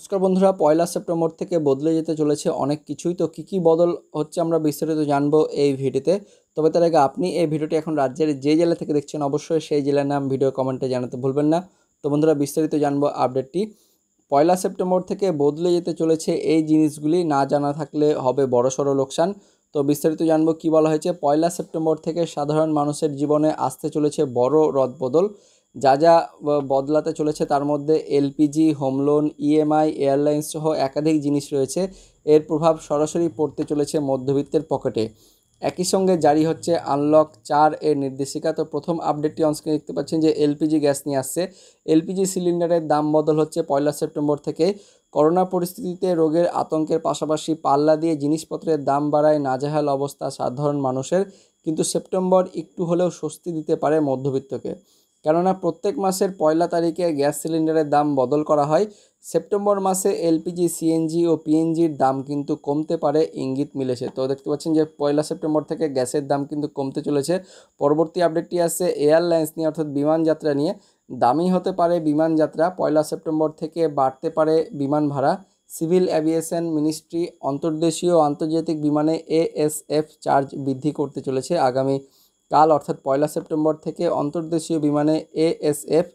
নমস্কার বন্ধুরা পয়লা সেপ্টেম্বর থেকে বদলে যেতে চলেছে অনেক কিছুই তো কী কী বদল হচ্ছে আমরা বিস্তারিত জানবো এই ভিডিওতে তবে তার আগে আপনি এই ভিডিওটি এখন রাজ্যের যে জেলা থেকে দেখছেন অবশ্যই সেই জেলার নাম ভিডিও কমেন্টে জানাতে ভুলবেন না তো বন্ধুরা বিস্তারিত জানবো আপডেটটি পয়লা সেপ্টেম্বর থেকে বদলে যেতে চলেছে এই জিনিসগুলি না জানা থাকলে হবে বড়সড় লোকসান তো বিস্তারিত জানবো কি বলা হয়েছে পয়লা সেপ্টেম্বর থেকে সাধারণ মানুষের জীবনে আসতে চলেছে বড় বদল যা যা বদলাতে চলেছে তার মধ্যে LPG home loan EMI airlines সহ একাধিক জিনিস রয়েছে এর প্রভাব সরাসরি পড়তে চলেছে মধ্যবিত্তের পকেটে একই সঙ্গে জারি হচ্ছে আনলক চার এর নির্দেশিকা তো প্রথম আপডেটটি অনস্ক্রিনে দেখতে পাচ্ছেন যে এলপিজি গ্যাস নিয়ে আসছে এলপিজি সিলিন্ডারের দাম বদল হচ্ছে পয়লা সেপ্টেম্বর থেকে করোনা পরিস্থিতিতে রোগের আতঙ্কের পাশাপাশি পাল্লা দিয়ে জিনিসপত্রের দাম বাড়ায় নাজেহাল অবস্থা সাধারণ মানুষের কিন্তু সেপ্টেম্বর একটু হলেও স্বস্তি দিতে পারে মধ্যবিত্তকে কেননা প্রত্যেক মাসের পয়লা তারিখে গ্যাস সিলিন্ডারের দাম বদল করা হয় সেপ্টেম্বর মাসে এলপিজি সিএনজি ও পিএনজির দাম কিন্তু কমতে পারে ইঙ্গিত মিলেছে তো দেখতে পাচ্ছেন যে পয়লা সেপ্টেম্বর থেকে গ্যাসের দাম কিন্তু কমতে চলেছে পরবর্তী আপডেটটি আসছে এয়ারলাইন্স নিয়ে অর্থাৎ বিমানযাত্রা নিয়ে দামি হতে পারে বিমানযাত্রা পয়লা সেপ্টেম্বর থেকে বাড়তে পারে বিমান ভাড়া সিভিল অ্যাভিয়েশন মিনিস্ট্রি অন্তর্দেশীয় আন্তর্জাতিক বিমানে এএসএফ চার্জ বৃদ্ধি করতে চলেছে আগামী কাল অর্থাৎ পয়লা সেপ্টেম্বর থেকে অন্তর্দেশীয় বিমানে এএসএফ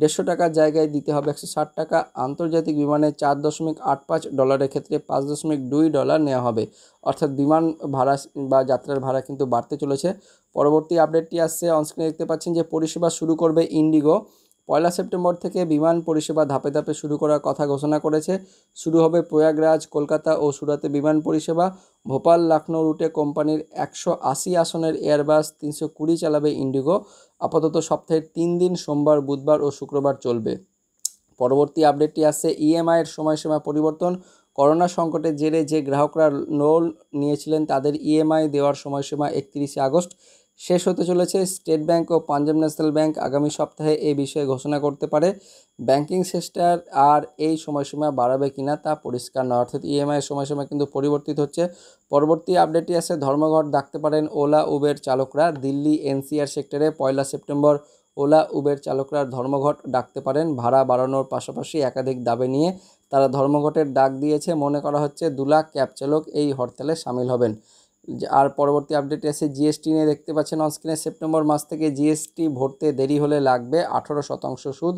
দেড়শো টাকার জায়গায় দিতে হবে একশো ষাট টাকা আন্তর্জাতিক বিমানে চার দশমিক আট পাঁচ ডলারের ক্ষেত্রে পাঁচ দশমিক দুই ডলার নেওয়া হবে অর্থাৎ বিমান ভাড়া বা যাত্রার ভাড়া কিন্তু বাড়তে চলেছে পরবর্তী আপডেটটি আসছে অনস্ক্রিনে দেখতে পাচ্ছেন যে পরিষেবা শুরু করবে ইন্ডিগো পয়লা সেপ্টেম্বর থেকে বিমান পরিষেবা ধাপে ধাপে শুরু করার কথা ঘোষণা করেছে শুরু হবে প্রয়াগরাজ কলকাতা ও সুরাতে বিমান পরিষেবা ভোপাল লখনৌ রুটে কোম্পানির একশো আশি আসনের এয়ারবাস তিনশো কুড়ি চালাবে ইন্ডিগো আপাতত সপ্তাহের তিন দিন সোমবার বুধবার ও শুক্রবার চলবে পরবর্তী আপডেটটি আসছে ইএমআইয়ের সময়সীমা পরিবর্তন করোনা সংকটের জেরে যে গ্রাহকরা লোন নিয়েছিলেন তাদের ইএমআই দেওয়ার সময়সীমা একত্রিশে আগস্ট শেষ হতে চলেছে স্টেট ব্যাংক ও পাঞ্জাব ন্যাশনাল ব্যাংক আগামী সপ্তাহে এই বিষয়ে ঘোষণা করতে পারে ব্যাংকিং সেক্টর আর এই সময়সীমা বাড়াবে কিনা তা পরিষ্কার নয় অর্থাৎ ইএমআই e সময়সীমা কিন্তু পরিবর্তিত হচ্ছে পরবর্তী আপডেটটি আছে ধর্মঘট ডাকতে পারেন ওলা উবের চালকরা দিল্লি এনসিআর সেক্টরে পয়লা সেপ্টেম্বর ওলা উবের চালকরা ধর্মঘট ডাকতে পারেন ভাড়া বাড়ানোর পাশাপাশি একাধিক দাবি নিয়ে তারা ধর্মঘটের ডাক দিয়েছে মনে করা হচ্ছে দু লাখ ক্যাব চালক এই হরতালে সামিল হবেন আর পরবর্তী আপডেটে এসে জিএসটি নিয়ে দেখতে পাচ্ছেন অনস্ক্রিনে সেপ্টেম্বর মাস থেকে জিএসটি ভরতে দেরি হলে লাগবে আঠারো শতাংশ সুদ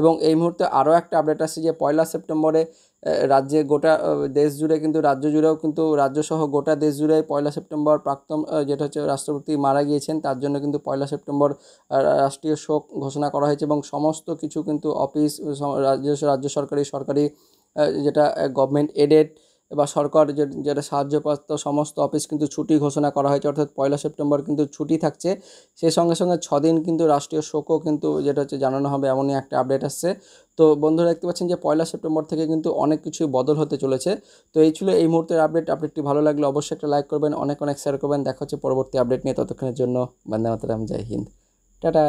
এবং এই মুহূর্তে আরও একটা আপডেট আসছে যে পয়লা সেপ্টেম্বরে রাজ্যে গোটা দেশ জুড়ে কিন্তু রাজ্য জুড়েও কিন্তু রাজ্যসহ গোটা দেশ জুড়ে পয়লা সেপ্টেম্বর প্রাক্তন যেটা হচ্ছে রাষ্ট্রপতি মারা গিয়েছেন তার জন্য কিন্তু পয়লা সেপ্টেম্বর রাষ্ট্রীয় শোক ঘোষণা করা হয়েছে এবং সমস্ত কিছু কিন্তু অফিস রাজ্য রাজ্য সরকারি সরকারি যেটা গভর্নমেন্ট এডেড বা সরকার যেটা সাহায্যপ্রাপ্ত সমস্ত অফিস কিন্তু ছুটি ঘোষণা করা হয়েছে অর্থাৎ পয়লা সেপ্টেম্বর কিন্তু ছুটি থাকছে সেই সঙ্গে সঙ্গে ছদিন কিন্তু রাষ্ট্রীয় শোকও কিন্তু যেটা হচ্ছে জানানো হবে এমনই একটা আপডেট আসছে তো বন্ধুরা দেখতে পাচ্ছেন যে পয়লা সেপ্টেম্বর থেকে কিন্তু অনেক কিছু বদল হতে চলেছে তো এই ছিল এই মুহূর্তের আপডেট আপডেটটি ভালো লাগলে অবশ্যই একটা লাইক করবেন অনেক অনেক শেয়ার করবেন দেখা হচ্ছে পরবর্তী আপডেট নিয়ে ততক্ষণের জন্য বন্দে মাতারাম জয় হিন্দ টাটা